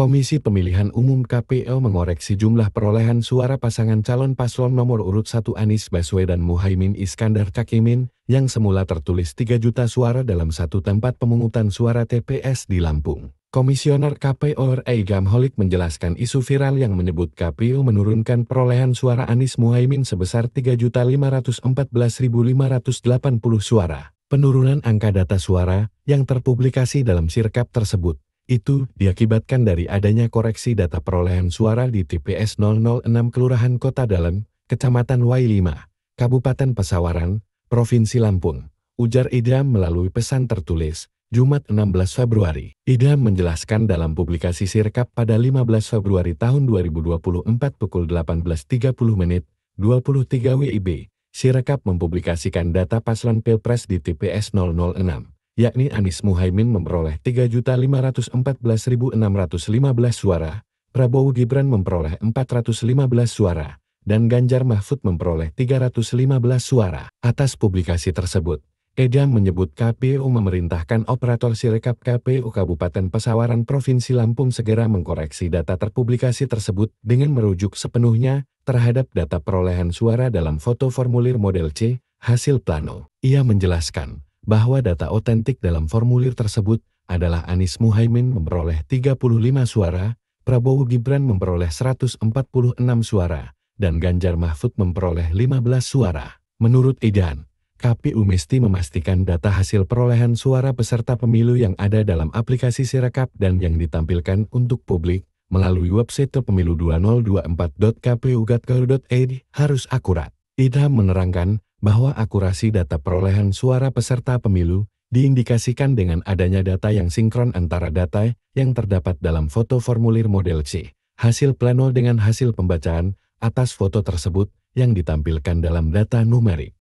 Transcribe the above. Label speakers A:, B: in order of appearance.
A: Komisi Pemilihan Umum KPU mengoreksi jumlah perolehan suara pasangan calon paslon nomor urut 1 Anies Baswedan Muhaimin Iskandar Cakimin, yang semula tertulis 3 juta suara dalam satu tempat pemungutan suara TPS di Lampung. Komisioner KPU RI Gamholik menjelaskan isu viral yang menyebut KPU menurunkan perolehan suara Anies Muhaimin sebesar 3.514.580 suara. Penurunan angka data suara yang terpublikasi dalam sirkap tersebut itu diakibatkan dari adanya koreksi data perolehan suara di TPS 006 Kelurahan Kota Dalem, Kecamatan Wai 5, Kabupaten Pesawaran, Provinsi Lampung, ujar Idam melalui pesan tertulis, Jumat 16 Februari. Idam menjelaskan dalam publikasi Sirkap pada 15 Februari tahun 2024 pukul 18.30 menit 23 WIB, Sirkap mempublikasikan data paslon Pilpres di TPS 006 yakni Anies Muhaimin memperoleh 3.514.615 suara, Prabowo Gibran memperoleh 415 suara, dan Ganjar Mahfud memperoleh 315 suara. Atas publikasi tersebut, Edam menyebut KPU memerintahkan operator sirekap KPU Kabupaten Pesawaran Provinsi Lampung segera mengkoreksi data terpublikasi tersebut dengan merujuk sepenuhnya terhadap data perolehan suara dalam foto formulir model C, hasil plano. Ia menjelaskan, bahwa data otentik dalam formulir tersebut adalah Anies Muhaimin memperoleh 35 suara, Prabowo Gibran memperoleh 146 suara, dan Ganjar Mahfud memperoleh 15 suara. Menurut Idan, KPU mesti memastikan data hasil perolehan suara peserta pemilu yang ada dalam aplikasi Sirekap dan yang ditampilkan untuk publik melalui website pemilu 2024.kpu.go.id harus akurat. Idham menerangkan, bahwa akurasi data perolehan suara peserta pemilu diindikasikan dengan adanya data yang sinkron antara data yang terdapat dalam foto formulir model C, hasil pleno dengan hasil pembacaan atas foto tersebut yang ditampilkan dalam data numerik.